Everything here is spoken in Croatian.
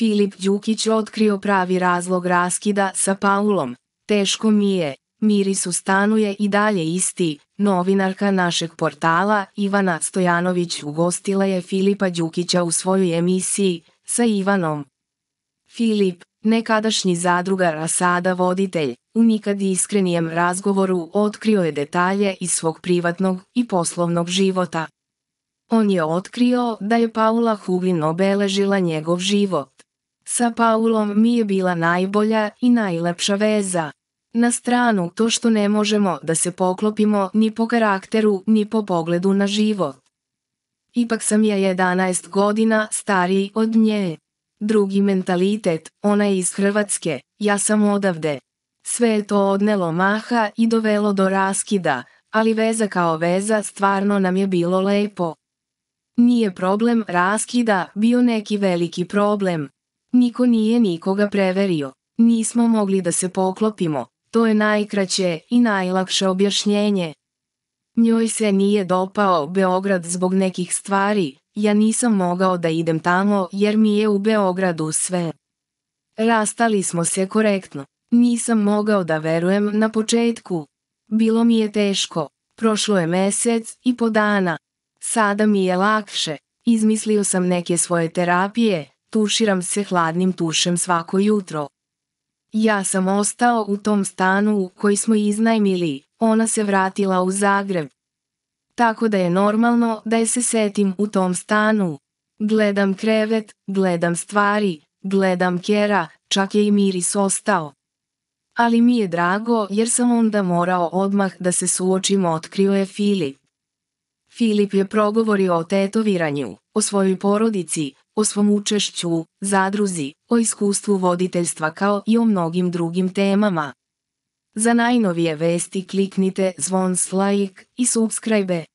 Filip Đukić otkrio pravi razlog raskida sa Paulom. Teško mi je, miris u stanu je i dalje isti, novinarka našeg portala Ivana Stojanović ugostila je Filipa Đukića u svojoj emisiji sa Ivanom. Filip, nekadašnji zadrugar rasada voditelj, u nikad iskrenijem razgovoru otkrio je detalje iz svog privatnog i poslovnog života. On je otkrio da je Paula Hugin obeležila njegov život. Sa Paulom mi je bila najbolja i najlepša veza. Na stranu to što ne možemo da se poklopimo ni po karakteru ni po pogledu na život. Ipak sam ja 11 godina stariji od nje. Drugi mentalitet, ona je iz Hrvatske, ja sam odavde. Sve je to odnelo maha i dovelo do raskida, ali veza kao veza stvarno nam je bilo lepo. Nije problem raskida bio neki veliki problem, Niko nije nikoga preverio, nismo mogli da se poklopimo, to je najkraće i najlakše objašnjenje. Njoj se nije dopao Beograd zbog nekih stvari, ja nisam mogao da idem tamo jer mi je u Beogradu sve. Rastali smo se korektno, nisam mogao da verujem na početku. Bilo mi je teško, prošlo je mesec i po dana. Sada mi je lakše, izmislio sam neke svoje terapije, tuširam se hladnim tušem svako jutro. Ja sam ostao u tom stanu u koji smo iznajmili, ona se vratila u Zagreb. Tako da je normalno da je se setim u tom stanu. Gledam krevet, gledam stvari, gledam kera, čak je i miris ostao. Ali mi je drago jer sam onda morao odmah da se suočim otkrio je Filip. Filip je progovorio o tetoviranju, o svojoj porodici, o svom učešću, zadruzi, o iskustvu voditeljstva kao i o mnogim drugim temama. Za najnovije vesti kliknite zvon like i subscribe.